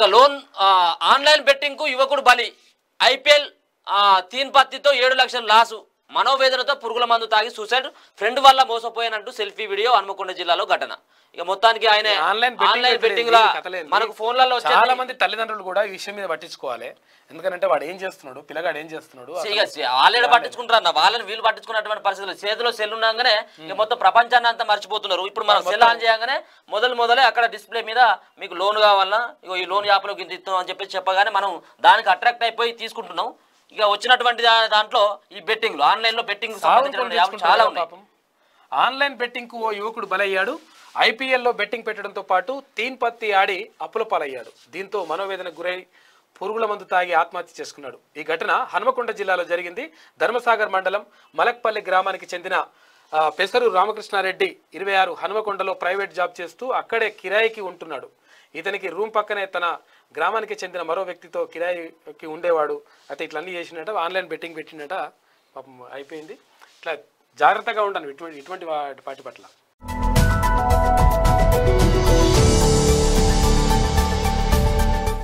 ఇక loan online బెట్టింగ్కు యువకుడు బలి ఐపీఎల్ తీన్ పత్తితో ఏడు లక్షల లాసు మనోవేదనతో పురుగుల మందు తాగి సూసైడ్ ఫ్రెండ్ వల్ల మోసపోయానంటూ సెల్ఫీ వీడియో హన్మకొండ జిల్లాలో ఘటన ఇక మొత్తానికి ఆయన ఆన్లైన్ ఆన్లైన్ బెట్టింగ్ మనకు ఫోన్లలో చాలా మంది తల్లిదండ్రులు కూడా ఈ విషయం మీద పట్టించుకోవాలి ఎందుకంటే వాడు ఏం చేస్తున్నాడు పిల్లగాడు ఏం చేస్తున్నాడు వాళ్ళని పట్టించుకుంటారు వాళ్ళని వీళ్ళు పట్టించుకున్నటువంటి పరిస్థితులు చేతిలో సెల్ ఉండగానే ఇక మొత్తం ప్రపంచాన్ని అంతా మర్చిపోతున్నారు ఇప్పుడు మనం సెల్ ఆన్ చేయగానే మొదలు మొదలే అక్కడ డిస్ప్లే మీద మీకు లోన్ కావాలన్నా ఇక ఈ లోన్ యాప్లో ఇస్తున్నాం అని చెప్పి చెప్పగానే మనం దానికి అట్రాక్ట్ అయిపోయి తీసుకుంటున్నాం ఇక వచ్చినటువంటి దాంట్లో ఈ ఆన్లైన్ లో బెట్టింగ్ చాలా ఆన్లైన్ బెట్టింగ్ కు ఓ యువకుడు బలయ్యాడు లో బెట్టింగ్ పెట్టడంతో పాటు తీన్ పత్తి ఆడి అప్పుల పాలయ్యాడు దీంతో మనోవేదనకు గురై పురుగుల మందు తాగి ఆత్మహత్య చేసుకున్నాడు ఈ ఘటన హనుమకొండ జిల్లాలో జరిగింది ధర్మసాగర్ మండలం మలక్పల్లి గ్రామానికి చెందిన పెసరు రామకృష్ణారెడ్డి ఇరవై ఆరు హనుమకొండలో ప్రైవేట్ జాబ్ చేస్తూ అక్కడే కిరాయికి ఉంటున్నాడు ఇతనికి రూమ్ పక్కనే తన గ్రామానికి చెందిన మరో వ్యక్తితో కిరాయికి ఉండేవాడు అయితే ఇట్లా అన్ని చేసినట్ట ఆన్లైన్ బెట్టింగ్ పెట్టినట్ట పాపం అయిపోయింది ఇట్లా జాగ్రత్తగా ఉండను ఇటువంటి ఇటువంటి వాటి పట్ల